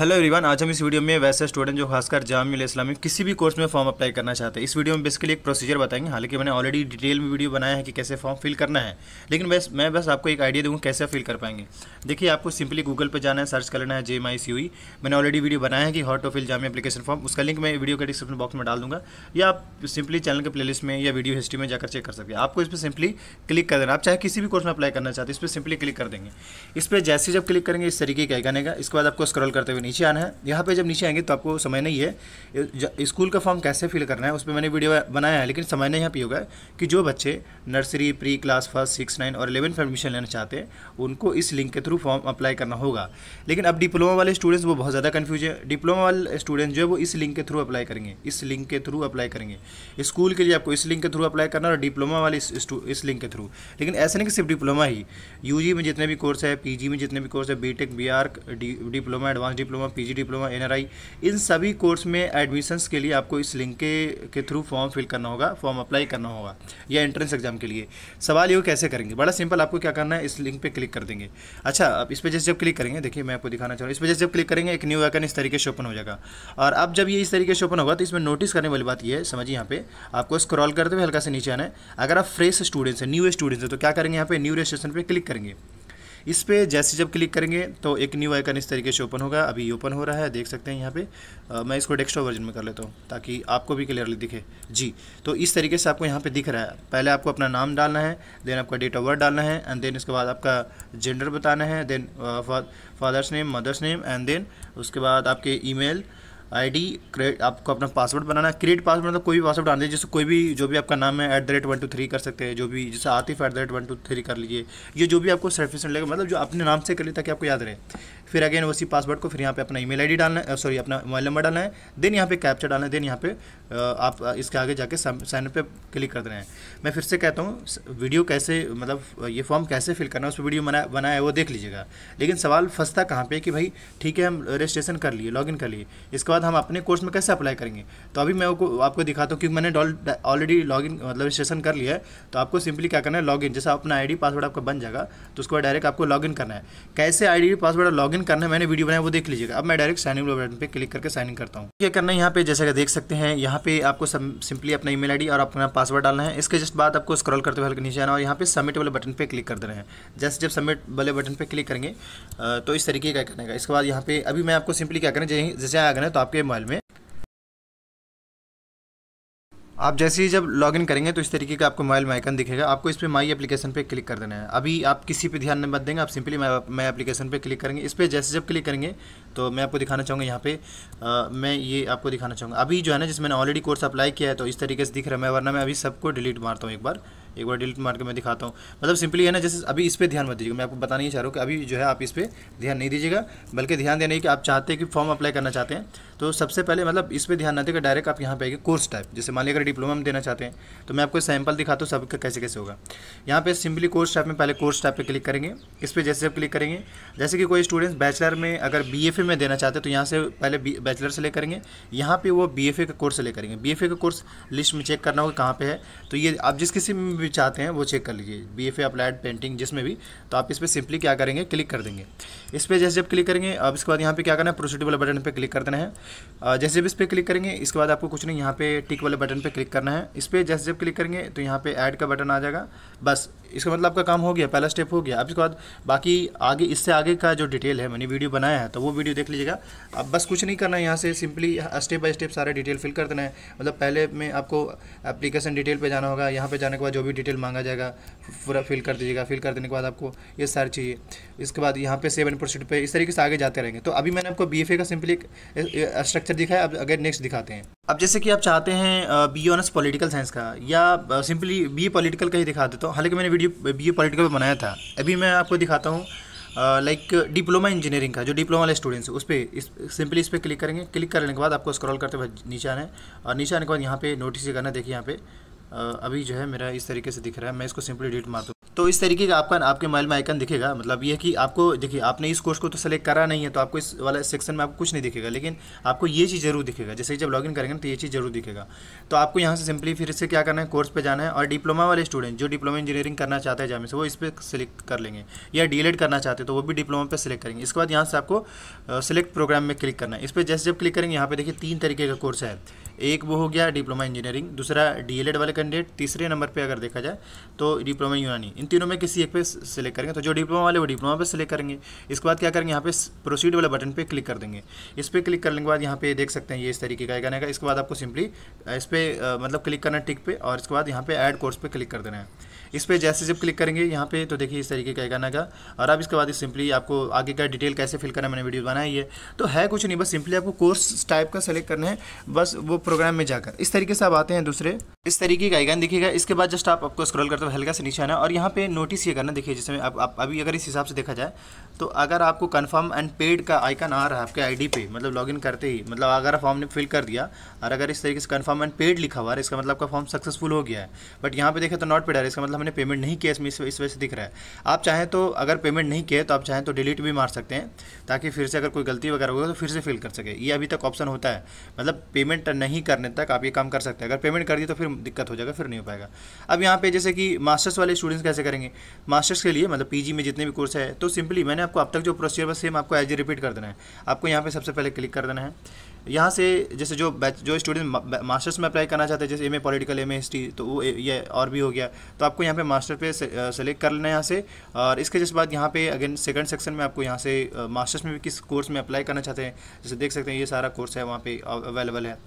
hello everyone आज हम इस वीडियो में वैसे स्टूडेंट जो खासकर जामिया इस्लामी किसी भी कोर्स में फॉर्म अप्लाई करना चाहते हैं इस वीडियो में बेसिकली एक प्रोसीजर बताएंगे हालांकि मैंने ऑलरेडी डिटेल में वीडियो बनाया है कि कैसे फॉर्म फिल करना है लेकिन बस मैं बस आपको एक आइडिया दूंगा कैसे फिल कर पाएंगे देखिए आपको सिंपली गूगल पर जाना है सर्च करना है जे एम आई सी हुई मैंने ऑलरेडी वीडियो बनाया है कि how to fill Jamia application form उसका लिंक मैं वीडियो के डिस्क्रिप्शन बॉक्स में डाल दूँगा या आप सिंपली चैनल के प्लेलिस्ट में या वीडियो हिस्ट्री में जाकर चेक कर सकते हैं आपको इस पर सिंपली क्लिक कर देना आप चाहे किसी भी कोर्स में अप्लाई करना चाहते हैं इस पर सिंपली क्लिक कर देंगे इस पर जैसे जब क्लिक करेंगे इस तरीके का आइकन इसके बाद आपको स्क्रॉल करते हुए नीचे आना है यहाँ पे जब नीचे आएंगे तो आपको समय नहीं है स्कूल का फॉर्म कैसे फिल करना है उस पर मैंने वीडियो बनाया है लेकिन समय नहीं यहाँ पे होगा कि जो बच्चे nursery pre class first six nine और एलेवन पर एडमिशन लेना चाहते हैं उनको इस लिंक के थ्रू फॉर्म अप्लाई करना होगा लेकिन अब डिप्लोमा वाले स्टूडेंट्स वो बहुत ज़्यादा कन्फ्यूज है डिप्लोमा वाले स्टूडेंट जो है वो इस लिंक के थ्रू अप्लाई करेंगे इस लिंक के थ्रू अप्लाई करेंगे स्कूल के लिए आपको इस लिंक के थ्रू अप्लाई करना और डिप्लोमा वाले इस लिंक के थ्रू लेकिन ऐसे नहीं कि सिर्फ डिप्लोमा ही यू में जितने भी कोर्स है पी में जितने भी कोर्स है B Tech B R diploma advance diploma PG diploma NRI इन सभी कोर्स में एडमिशंस के लिए आपको इस लिंक के के थ्रू फॉर्म फिल करना होगा फॉर्म अप्लाई करना होगा या एंट्रेंस एग्जाम के लिए सवाल ये कैसे करेंगे बड़ा सिंपल आपको क्या करना है इस लिंक पर क्लिक कर देंगे अच्छा आप इस पर जैसे जब क्लिक करेंगे देखिए मैं आपको दिखाना चाह रहा हूँ इस पर जैसे जब क्लिक करेंगे एक न्यू आइकन इस तरीके से ओपन हो जाएगा और अब जब ये इस तरीके से ओपन होगा तो इसमें नोटिस करने वाली बात यह है समझिए यहाँ पे आपको स्क्रॉल करते हुए हल्का से नीचे आना है अगर आप फ्रेश स्टूडेंट्स हैं न्यू स्टूडेंट्स हैं तो क्या करेंगे यहाँ पे न्यू रजिस्ट्रेशन पर क्लिक करेंगे इस पर जैसे जब क्लिक करेंगे तो एक न्यू आइकन इस तरीके से ओपन होगा अभी ओपन हो रहा है देख सकते हैं यहाँ पे आ, मैं इसको डेस्कटॉप वर्जन में कर लेता हूँ ताकि आपको भी क्लियरली दिखे जी तो इस तरीके से आपको यहाँ पर दिख रहा है पहले आपको अपना नाम डालना है देन आपका डेट ऑफ बर्थ डालना है एंड देन इसके बाद आपका जेंडर बताना है then father's name mother's name and then उसके बाद आपके ई आईडी डी आपको अपना पासवर्ड बनाना क्रिएट पासवर्ड मतलब कोई भी पासवर्ड डाल दीजिए जैसे कोई भी जो भी आपका नाम है at the rate one two three कर सकते हैं जो भी जैसे Atif at the rate one two three कर लीजिए ये जो भी आपको सफिशेंट लगेगा मतलब जो अपने नाम से कर लिए ताकि आपको याद रहे फिर अगेन उसी पासवर्ड को फिर यहाँ पे अपना ईमेल आईडी डालना है सॉरी अपना मोबाइल नंबर डालना है देन यहाँ पे कैप्चा डालना है देन यहाँ पे आप इसके आगे जाके साइन पे क्लिक कर देना है मैं फिर से कहता हूँ वीडियो कैसे मतलब ये फॉर्म कैसे फिल करना है उस पर वीडियो बना बनाया है वो देख लीजिएगा लेकिन सवाल फंसता कहाँ पर कि भाई ठीक है हम रजिस्ट्रेशन कर लिए लॉगिन कर लिए इसके बाद हम अपने कोर्स में कैसे अप्लाई करेंगे तो अभी मैं आपको दिखाता हूँ क्योंकि मैंने ऑलरेडी इन मतलब रजिस्ट्रेशन कर लिया है तो आपको सिंपली क्या करना है लॉगिन जैसा अपना आई पासवर्ड आपका बन जाएगा तो उसके बाद डायरेक्ट आपको लॉगिन करना है कैसे आई पासवर्ड लॉग इन करना है मैंने वीडियो बनाया वो देख लीजिएगा अब मैं डायरेक्ट साइन इन बटन पे क्लिक करके साइन इन करता हूँ क्या करना है यहाँ पे जैसा कि देख सकते हैं यहाँ पे आपको सिंपली अपना ईमेल आईडी और अपना पासवर्ड डालना है इसके जस्ट बाद आपको स्क्रॉल करते हुए नीचे आना और यहाँ पे सबमिट वाले बटन पर क्लिक कर देना है जैसे जब सबमिट वाले बटन पर क्लिक करेंगे तो इस तरीके का करने का इसके बाद यहाँ पे अभी मैं आपको सिंपली क्या करें जैसे आ गए तो आपके मोबाइल में आप जैसे ही जब लॉगिन करेंगे तो इस तरीके का आपको मोबाइल में आइकन दिखेगा आपको इस पर माई एप्लीकेशन पे क्लिक कर देना है अभी आप किसी पे ध्यान नहीं बद देंगे आप सिंपली माई एप्लीकेशन पे क्लिक करेंगे इस पर जैसे जब क्लिक करेंगे तो मैं आपको दिखाना चाहूँगा यहाँ पे आ, मैं ये आपको दिखाना चाहूँगा अभी जो है ना जिस मैंने ऑलरेडी कोर्स अप्लाई किया है तो इस तरीके से दिख रहा है मैं वरना मैं अभी सबको डिलीट मारता हूँ एक बार एक बार डिलीट मार के मैं दिखाता हूँ मतलब सिंपली है ना जैसे अभी इस पर ध्यान मत दीजिएगा मैं आपको बताना ही चाह रहा हूँ कि अभी जो है आप इस पर ध्यान नहीं दीजिएगा बल्कि ध्यान देने की आप चाहते हैं कि फॉर्म अप्लाई करना चाहते हैं तो सबसे पहले मतलब इस पर ध्यान ना देगा डायरेक्ट आप यहाँ पे आएंगे कोर्स टाइप जैसे मान लीजिए अगर डिप्लोमा हम देना चाहते हैं तो मैं आपको सैम्पल दिखाता हूँ सबका कैसे कैसे होगा यहाँ पर सिंपली कोर्स टाइप में पहले कोर्स टाइप पर क्लिक करेंगे इस पर जैसे आप क्लिक करेंगे जैसे कि कोई स्टूडेंट्स बैचलर में अगर बी में देना चाहते हैं तो यहाँ से पहले बैचलर से ले करेंगे यहाँ पर वो बी का कोर्स ले करेंगे बी का कोर्स लिस्ट में चेक करना होगा कहाँ पर है तो ये आप जिस किसी भी चाहते हैं वो चेक कर लीजिए बी एफ अप्लाइड पेंटिंग जिसमें भी तो आप इस पर सिंपली क्या करेंगे क्लिक कर देंगे इस पर जैसे जब क्लिक करेंगे अब इसके बाद यहाँ पे क्या करना है प्रोसीड वाले बटन पर क्लिक कर देना है जैसे जब इस पर क्लिक करेंगे इसके बाद आपको कुछ नहीं यहाँ पे टिक वाले बटन पर क्लिक करना है इस पर जैसे जब क्लिक करेंगे तो यहाँ पर ऐड का बटन आ जाएगा बस इसका मतलब आपका काम हो गया पहला स्टेप हो गया अब इसके बाद बाकी आगे इससे आगे का जो डिटेल है मैंने वीडियो बनाया है तो वो वीडियो देख लीजिएगा अब बस कुछ नहीं करना है यहाँ से सिंपली स्टेप बाय स्टेप सारे डिटेल फिल कर देना है मतलब पहले में आपको एप्लीकेशन डिटेल पर जाना होगा यहाँ पर जाने के बाद जो भी डिटेल मांगा जाएगा पूरा फिल कर दीजिएगा फिल कर देने के बाद आपको ये सारी चाहिए इसके बाद यहाँ पे सेवन परसेंट पे इस तरीके से आगे जाते रहेंगे तो अभी मैंने आपको बी का सिंपली एक स्ट्रक्चर दिखाया अब अगर नेक्स्ट दिखाते हैं अब जैसे कि आप चाहते हैं बी ऑनर्स पॉलिटिकल साइंस का या सिंपली बी पॉलिटिकल का ही दिखा देता हूँ हालांकि मैंने वीडियो बी ए पॉलिटिकल में बनाया था अभी मैं आपको दिखाता हूँ लाइक डिप्लोमा इंजीनियरिंग का जो डिप्लोमा वाले स्टूडेंट्स उस पर इस सिंपली इस पर क्लिक करेंगे क्लिक करने के बाद आपको स्क्रॉल करते हुए नीचे आना है और नीचे आने के बाद यहाँ पे नोटिस करना देखिए यहाँ पे अभी जो है मेरा इस तरीके से दिख रहा है मैं इसको सिंपली डिलीट मार दूँ तो इस तरीके का आपका आपके मोबाइल में आइकन दिखेगा मतलब ये कि आपको देखिए आपने इस कोर्स को तो सेलेक्ट करा नहीं है तो आपको इस वाला सेक्शन में आपको कुछ नहीं दिखेगा लेकिन आपको ये चीज़ जरूर दिखेगा जैसे जब लॉगिन करेंगे ना तो ये चीज़ जरूर दिखेगा तो आपको यहाँ से सिंपली फिर से क्या करना है कोर्स पर जाना है और डिप्लोमा वाले स्टूडेंट जो डिप्लोमा इंजीनियरिंग करना चाहते हैं जामे से वो इस पर सिलेक्ट कर लेंगे या डी करना चाहते तो वो भी डिप्लोमा पर सिलेक्ट करेंगे इसके बाद यहाँ से आपको सिलेक्ट प्रोग्राम में क्लिक करना है इस पर जैसे जब क्लिक करेंगे यहाँ पर देखिए तीन तरीके का कोर्स है एक वो हो गया डिप्लोमा इंजीनियरिंग दूसरा डी वाले कैंडिडेट तीसरे नंबर पे अगर देखा जाए तो डिप्लोमा यूनानी इन तीनों में किसी एक पे सेलेक्ट करेंगे तो जो डिप्लोमा वाले वो डिप्लोमा पे सेलेक्ट करेंगे इसके बाद क्या करेंगे यहाँ पे प्रोसीड वाले बटन पे क्लिक कर देंगे इस पर क्लिक करने के बाद यहाँ पे देख सकते हैं ये इस तरीके का आएगा इसके बाद आपको सिंपली इस पर मतलब क्लिक करना है टिक पे और इसके बाद यहाँ पे एड कोर्स पर क्लिक कर देना है इस पर जैसे जब क्लिक करेंगे यहाँ पे तो देखिए इस तरीके का एक का और अब इसके बाद सिंपली आपको आगे का डिटेल कैसे फिल करना मैंने वीडियो बनाई है तो है कुछ नहीं बस सिंपली आपको कोर्स टाइप का सेलेक्ट करना है बस वो प्रोग्राम में जाकर इस तरीके से आप आते हैं दूसरे इस तरीके का आइकन दिखेगा इसके बाद जस्ट आप आपको स्क्रॉल करते हो हल्का से नीचे आना और यहाँ पे नोटिस ये करना देखिए जिसमें आप, आप अभी अगर इस हिसाब से देखा जाए तो अगर आपको कंफर्म एंड पेड का आइकन आ रहा है आपके आईडी पे मतलब लॉगिन करते ही मतलब अगर फॉर्म ने फिल कर दिया और अगर इस तरीके से कंफर्म एंड पेड लिखा हुआ है इसका मतलब आपका फॉर्म सक्सेसफुल हो गया है बट यहाँ पे देखें तो नॉट पेड आ रहा है इसका मतलब हमने पेमेंट नहीं किया इसमें इस वजह से दिख रहा है आप चाहें तो अगर पेमेंट नहीं किया तो आप चाहें तो डिलीट भी मार सकते हैं ताकि फिर से अगर कोई गलती वगैरह होगा तो फिर से फिल कर सके ये अभी तक ऑप्शन होता है मतलब पेमेंट नहीं करने तक आप ये काम कर सकते हैं अगर पेमेंट कर दिए तो फिर दिक्कत हो जाएगा फिर नहीं हो पाएगा अब यहाँ पर जैसे कि मास्टर्स वाले स्टूडेंट्स कैसे करेंगे मास्टर्स के लिए मतलब पी में जितने भी कोर्स है तो सिंपली मैंने आपको अब तक जो प्रोसीजर बस सेम आपको एज रिपीट कर देना है आपको यहाँ पर सबसे पहले क्लिक कर देना है यहाँ से जैसे जो बैच जो स्टूडेंट मास्टर्स में अप्लाई करना चाहते हैं जैसे M A political M A history तो वो ये और भी हो गया तो आपको यहाँ पे मास्टर पे सेलेक्ट कर लेना है यहाँ से और इसके जस्ट बाद यहाँ पे अगेन सेकंड सेक्शन में आपको यहाँ से मास्टर्स में भी किस कोर्स में अप्लाई करना चाहते हैं जैसे देख सकते हैं ये सारा कोर्स है वहाँ पर अवेलेबल है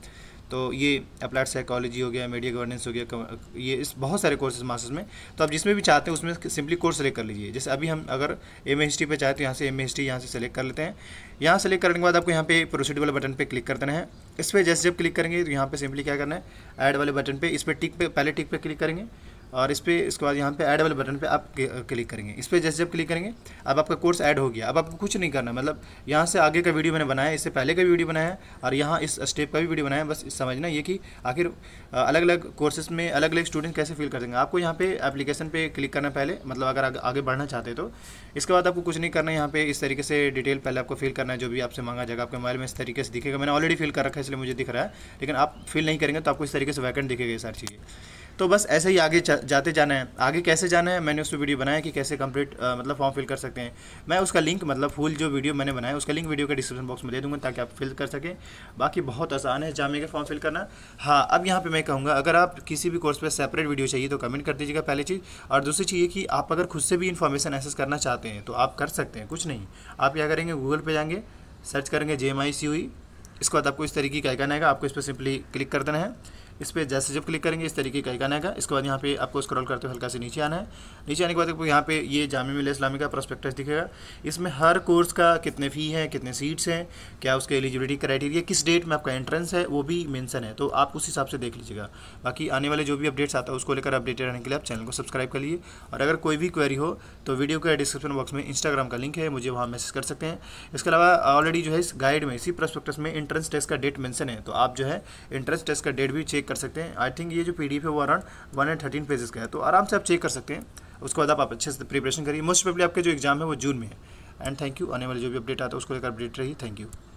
तो ये अप्लाइड साइकोलॉजी हो गया मीडिया गवर्नेंस हो गया ये इस बहुत सारे कोर्सेज मास्टर्स में तो आप जिसमें भी चाहते हैं उसमें सिंपली कोर्स सेलेक्ट कर लीजिए जैसे अभी हम अगर एम एस टी पर चाहें तो यहाँ से एम एस टी यहाँ से सेलेक्ट कर लेते हैं यहाँ सेलेक्ट करने के बाद आपको यहाँ पे प्रोसीड वाले बटन पे क्लिक करना है इस पर जैसे जब क्लिक करेंगे तो यहाँ पे सिंपली क्या करना है ऐड वाले बटन पे इस पर टिक पे पहले टिक पे क्लिक करेंगे और इस पर इसके बाद यहाँ पे ऐड वाले बटन पे आप क्लिक करेंगे इस पर जैसे जब क्लिक करेंगे अब आपका कोर्स ऐड हो गया अब आपको कुछ नहीं करना मतलब यहाँ से आगे का वीडियो मैंने बनाया इससे पहले का वीडियो बनाया है और यहाँ इस स्टेप का भी वीडियो बनाया बस समझना ये कि आखिर अलग अलग कोर्सेस में अलग अलग स्टूडेंट कैसे फील कर देंगे आपको यहाँ पे एप्लीकेशन पे क्लिक करना पहले मतलब अगर आगे, बढ़ना चाहते तो इसके बाद आपको कुछ नहीं करना यहाँ पे इस तरीके से डिटेल पहले आपको फिल करना है जो भी आपसे मांगा जाएगा आपके मोबाइल में इस तरीके से दिखेगा मैंने ऑलरेडी फिल कर रखा है इसलिए मुझे दिख रहा है लेकिन आप फिल नहीं करेंगे तो आपको इस तरीके से वैकेंट दिखेगा ये सारी चीज़ें तो बस ऐसे ही आगे जाते जाना है आगे कैसे जाना है मैंने उस वीडियो बनाया कि कैसे कंप्लीट मतलब फॉर्म फिल कर सकते हैं मैं उसका लिंक मतलब फुल जो वीडियो मैंने बनाया उसका लिंक वीडियो का डिस्क्रिप्शन बॉक्स में दे दूंगा ताकि आप फिल कर सकें बाकी बहुत आसान है जामे का फॉर्म फिल करना हाँ अब यहाँ पर मैं कहूँगा अगर आप किसी भी कोर्स पर सेपरेट वीडियो चाहिए तो कमेंट कर दीजिएगा पहली चीज़ और दूसरी चीज़ ये कि आप अगर खुद से भी इन्फॉर्मेशन एक्सेस करना चाहते हैं तो आप कर सकते हैं कुछ नहीं आप क्या करेंगे गूगल पर जाएंगे सर्च करेंगे जे एम आई सी हुई इसके बाद आपको इस तरीके का आइकन आएगा आपको इस पर सिंपली क्लिक कर देना है इस पर जैसे जब क्लिक करेंगे इस तरीके का आइकन आएगा इसके बाद यहाँ पे आपको स्क्रॉल करते हुए हल्का से नीचे आना है नीचे आने के बाद आपको यहाँ पे ये जाम मिल इस्लामी का प्रोस्पेक्टस दिखेगा इसमें हर कोर्स का कितने फ़ी है कितने सीट्स हैं क्या उसके एलिजिबिलिटी क्राइटेरिया किस डेट में आपका एंट्रेंस है वो भी मैंसन है तो आप उस हिसाब से देख लीजिएगा बाकी आने वाले जो भी अपडेट्स आता है उसको लेकर अपडेटेड रहने के लिए आप चैनल को सब्सक्राइब कर लिए और अगर कोई भी क्वेरी हो तो वीडियो के डिस्क्रिप्शन बॉक्स में इंस्टाग्राम का लिंक है मुझे वहाँ मैसेज कर सकते हैं इसके अलावा ऑलरेडी जो है इस गाइड में इसी प्रोस्पेक्टस में इंट्रेंस टेस्ट का डेट मैंसन है तो आप जो है इंट्रेंस टेस्ट का डेट भी चेक कर सकते हैं आई थिंक ये जो पी है वो around one and thirteen pages का है तो आराम से आप चेक कर सकते हैं उसके बाद आप अच्छे से प्रिपरेशन करिए मोस्ट प्रॉब्ली आपके जो एग्जाम है वो जून में है एंड थैंक यू आने वाले जो भी अपडेट आता है उसको लेकर अपडेट रही थैंक यू